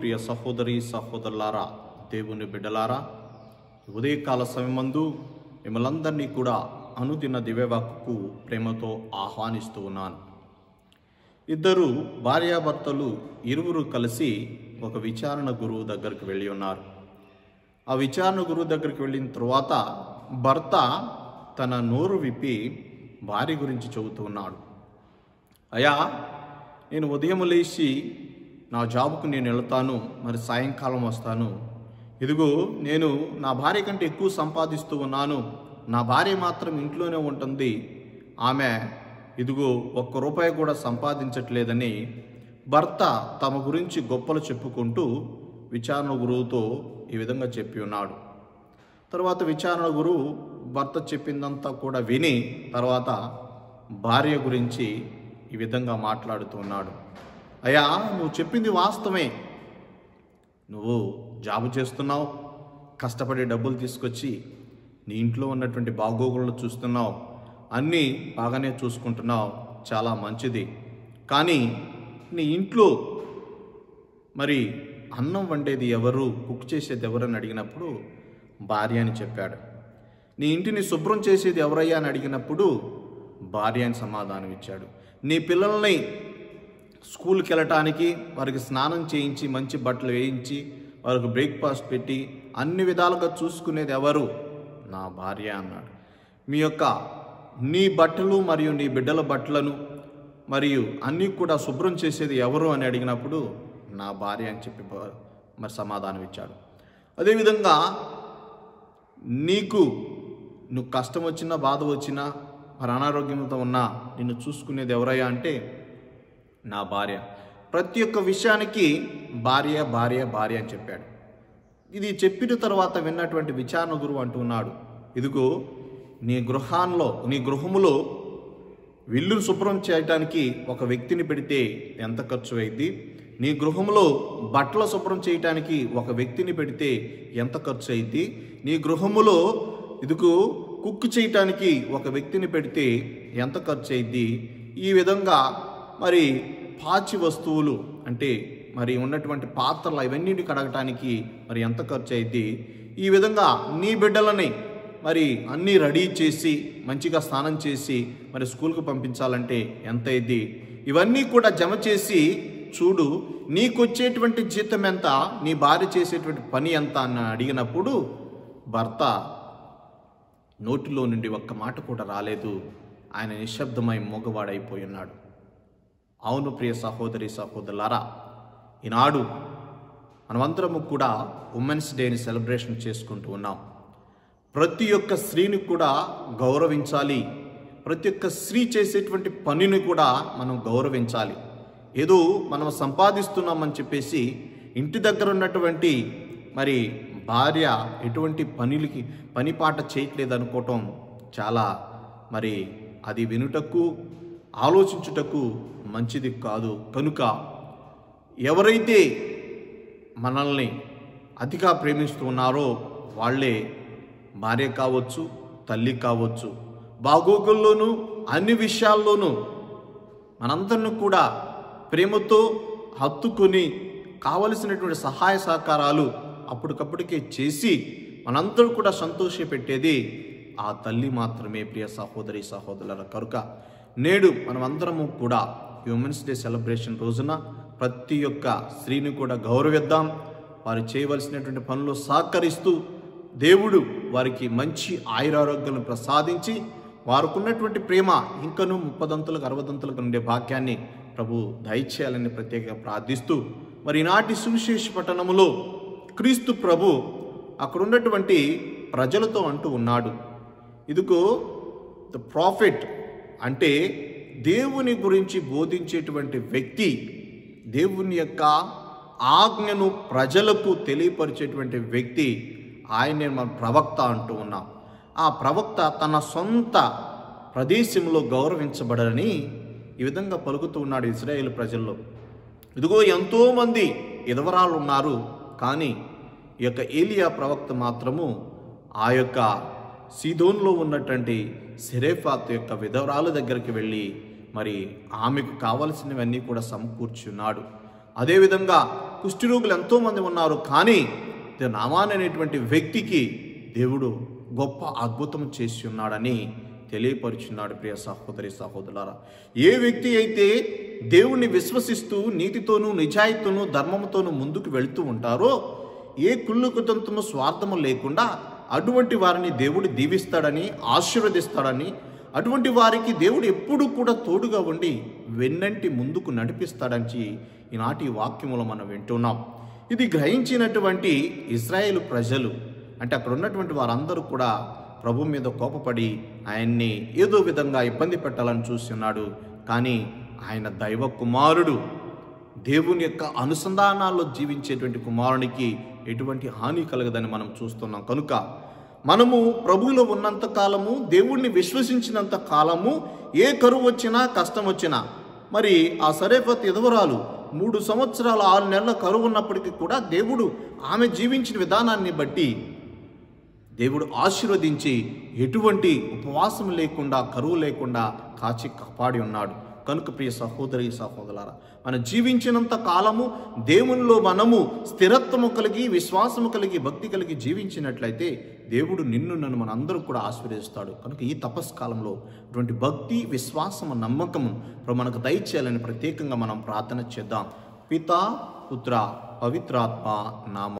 ప్రియ సహోదరి సహోదరులారా దేవుని బిడ్డలారా ఉదయకాల సమయమందు మిమ్మలందరినీ కూడా అనుదిన దివ్యవాకు ప్రేమతో ఆహ్వానిస్తూ ఉన్నాను ఇద్దరు భార్యాభర్తలు ఇరువురు కలిసి ఒక విచారణ గురువు దగ్గరికి వెళ్ళి ఉన్నారు ఆ విచారణ గురువు దగ్గరికి వెళ్ళిన తరువాత భర్త తన నోరు విప్పి భార్య గురించి చెబుతూ ఉన్నాడు అయా నేను ఉదయం లేచి నా జాబుకు నేను వెళ్తాను మరి సాయంకాలం వస్తాను ఇదిగో నేను నా భార్య కంటే ఎక్కువ సంపాదిస్తూ ఉన్నాను నా భార్య మాత్రం ఇంట్లోనే ఉంటుంది ఆమె ఇదిగో ఒక్క రూపాయి కూడా సంపాదించట్లేదని భర్త తమ గురించి గొప్పలు చెప్పుకుంటూ విచారణ గురువుతో ఈ విధంగా చెప్పి ఉన్నాడు తర్వాత విచారణ గురువు భర్త చెప్పిందంతా కూడా విని తర్వాత భార్య గురించి ఈ విధంగా మాట్లాడుతూ ఉన్నాడు అయ్యా నువ్వు చెప్పింది వాస్తవమే నువ్వు జాబు చేస్తున్నావు కష్టపడి డబ్బులు తీసుకొచ్చి నీ ఇంట్లో ఉన్నటువంటి బాగోగులను చూస్తున్నావు అన్నీ బాగానే చూసుకుంటున్నావు చాలా మంచిది కానీ నీ ఇంట్లో మరి అన్నం వండేది ఎవరు కుక్ చేసేది ఎవరని అడిగినప్పుడు భార్య అని చెప్పాడు నీ ఇంటిని శుభ్రం చేసేది ఎవరయ్యా అని అడిగినప్పుడు భార్య అని సమాధానం ఇచ్చాడు నీ పిల్లల్ని స్కూల్కి వెళ్ళటానికి వారికి స్నానం చేయించి మంచి బట్టలు వేయించి వారికి బ్రేక్ఫాస్ట్ పెట్టి అన్ని విధాలుగా చూసుకునేది ఎవరు నా భార్య అన్నాడు మీ యొక్క నీ బట్టలు మరియు నీ బిడ్డల బట్టలను మరియు అన్నీ కూడా శుభ్రం చేసేది ఎవరు అని అడిగినప్పుడు నా భార్య అని చెప్పి మరి సమాధానం ఇచ్చాడు అదేవిధంగా నీకు నువ్వు కష్టం వచ్చినా బాధ వచ్చినా మరి అనారోగ్యంతో ఉన్నా నిన్ను చూసుకునేది ఎవరయ్యా అంటే నా భార్య ప్రతి ఒక్క విషయానికి భార్య భార్య భార్య అని చెప్పాడు ఇది చెప్పిన తర్వాత విన్నటువంటి విచారణ గురువు అంటున్నాడు ఇదిగో నీ గృహాల్లో నీ గృహములో విల్లును శుభ్రం చేయటానికి ఒక వ్యక్తిని పెడితే ఎంత ఖర్చు అయింది నీ గృహంలో బట్టలు శుభ్రం చేయటానికి ఒక వ్యక్తిని పెడితే ఎంత ఖర్చు అయింది నీ గృహములో ఇదికు కుక్ చేయటానికి ఒక వ్యక్తిని పెడితే ఎంత ఖర్చు అయింది ఈ విధంగా మరి పాచి వస్తువులు అంటే మరి ఉన్నటువంటి పాత్రలు ఇవన్నీ కడగటానికి మరి ఎంత ఖర్చు అయింది ఈ విధంగా నీ బిడ్డలని మరి అన్నీ రెడీ చేసి మంచిగా స్నానం చేసి మరి స్కూల్కి పంపించాలంటే ఎంత అయింది ఇవన్నీ కూడా జమ చేసి చూడు నీకొచ్చేటువంటి జీతం ఎంత నీ భార్య చేసేటువంటి పని ఎంత అని అడిగినప్పుడు భర్త నోటిలో నుండి ఒక్క మాట కూడా రాలేదు ఆయన నిశ్శబ్దమై మూగవాడైపోయి ఉన్నాడు అవును ప్రియ సహోదరి సహోదరులారా ఈనాడు మనమందరము కూడా ఉమెన్స్ డేని సెలబ్రేషన్ చేసుకుంటూ ఉన్నాం ప్రతి ఒక్క స్త్రీని కూడా గౌరవించాలి ప్రతి ఒక్క స్త్రీ చేసేటువంటి పనిని కూడా మనం గౌరవించాలి ఏదో మనం సంపాదిస్తున్నామని చెప్పేసి ఇంటి దగ్గర ఉన్నటువంటి మరి భార్య ఎటువంటి పనులకి పనిపాట చేయట్లేదు అనుకోవటం చాలా మరి అది వినుటకు ఆలోచించుటకు మంచిది కాదు కనుక ఎవరైతే మనల్ని అతిగా ప్రేమిస్తున్నారో వాళ్ళే భార్య కావచ్చు తల్లి కావచ్చు బాగోగుల్లోనూ అన్ని విషయాల్లోనూ మనందరిని కూడా ప్రేమతో హత్తుకొని కావలసినటువంటి సహాయ సహకారాలు అప్పటికప్పటికే చేసి మనందరూ కూడా సంతోషపెట్టేది ఆ తల్లి మాత్రమే ప్రియ సహోదరి సహోదరుల కనుక నేడు మనమందరము కూడా హ్యూమన్స్ డే సెలబ్రేషన్ రోజున ప్రతి ఒక్క స్త్రీని కూడా గౌరవిద్దాం వారు చేయవలసినటువంటి పనులు సహకరిస్తూ దేవుడు వారికి మంచి ఆయురారోగ్యాలను ప్రసాదించి వారికున్నటువంటి ప్రేమ ఇంకను ముప్పదంతులకు అరవదంతులకు ఉండే భాగ్యాన్ని ప్రభు దయచేయాలని ప్రత్యేకంగా ప్రార్థిస్తూ మరి నాటి సువిశేష పట్టణములో క్రీస్తు ప్రభు అక్కడున్నటువంటి ప్రజలతో అంటూ ఉన్నాడు ఇదిగో ద ప్రాఫిట్ అంటే దేవుని గురించి బోధించేటువంటి వ్యక్తి దేవుని యొక్క ఆజ్ఞను ప్రజలకు తెలియపరిచేటువంటి వ్యక్తి ఆయనే మన ప్రవక్త అంటూ ఉన్నాం ఆ ప్రవక్త తన సొంత ప్రదేశంలో గౌరవించబడని ఈ విధంగా పలుకుతూ ఉన్నాడు ఇజ్రాయేల్ ప్రజల్లో ఇదిగో ఎంతోమంది ఇదవరాలు ఉన్నారు కానీ ఈ యొక్క ఏలియా ప్రవక్త మాత్రము ఆ యొక్క సీదోన్లో ఉన్నటువంటి సెరేఫాత్ యొక్క విధవరాలు దగ్గరికి వెళ్ళి మరి ఆమెకు కావలసినవన్నీ కూడా సమకూర్చున్నాడు అదేవిధంగా కుష్ఠిరోగులు ఎంతోమంది ఉన్నారు కానీ నామాన్ అనేటువంటి వ్యక్తికి దేవుడు గొప్ప అద్భుతం చేసి ఉన్నాడని తెలియపరుచున్నాడు ప్రియ సహోదరి సహోదరులారా ఏ వ్యక్తి అయితే దేవుణ్ణి విశ్వసిస్తూ నీతితోనూ నిజాయితీతోనూ ధర్మంతోనూ ముందుకు వెళుతూ ఉంటారో ఏ కుళ్ళు కుతంతము స్వార్థము లేకుండా అటువంటి వారిని దేవుడు దీవిస్తాడని ఆశీర్వదిస్తాడని అటువంటి వారికి దేవుడు ఎప్పుడూ కూడా తోడుగా ఉండి వెన్నంటి ముందుకు నడిపిస్తాడని ఈనాటి వాక్యములు మనం వింటున్నాం ఇది గ్రహించినటువంటి ఇజ్రాయేల్ ప్రజలు అంటే అక్కడ ఉన్నటువంటి వారందరూ కూడా ప్రభు మీద కోపపడి ఆయన్ని ఏదో విధంగా ఇబ్బంది పెట్టాలని చూస్తున్నాడు కానీ ఆయన దైవ కుమారుడు దేవుని యొక్క అనుసంధానాల్లో జీవించేటువంటి కుమారునికి ఎటువంటి హాని కలగదని మనం చూస్తున్నాం కనుక మనము ప్రభువులో ఉన్నంత కాలము దేవుణ్ణి విశ్వసించినంత కాలము ఏ కరువు వచ్చినా కష్టం వచ్చినా మరి ఆ సరేపతి ఎదవరాలు మూడు సంవత్సరాలు ఆరు నెలల కరువు ఉన్నప్పటికీ కూడా దేవుడు ఆమె జీవించిన విధానాన్ని బట్టి దేవుడు ఆశీర్వదించి ఎటువంటి ఉపవాసం లేకుండా కరువు లేకుండా కాచి కాపాడి ఉన్నాడు కనుక ప్రియ సహోదరి సహోదరారా మనం జీవించినంత కాలము దేవునిలో మనము స్థిరత్వము కలిగి విశ్వాసము కలిగి భక్తి కలిగి జీవించినట్లయితే దేవుడు నిన్ను నన్ను మనందరూ కూడా ఆశీర్వదిస్తాడు కనుక ఈ తపస్కాలంలో అటువంటి భక్తి విశ్వాసము నమ్మకము మనకు దయచేయాలని ప్రత్యేకంగా మనం ప్రార్థన చేద్దాం పిత పుత్ర పవిత్రాత్మ నామ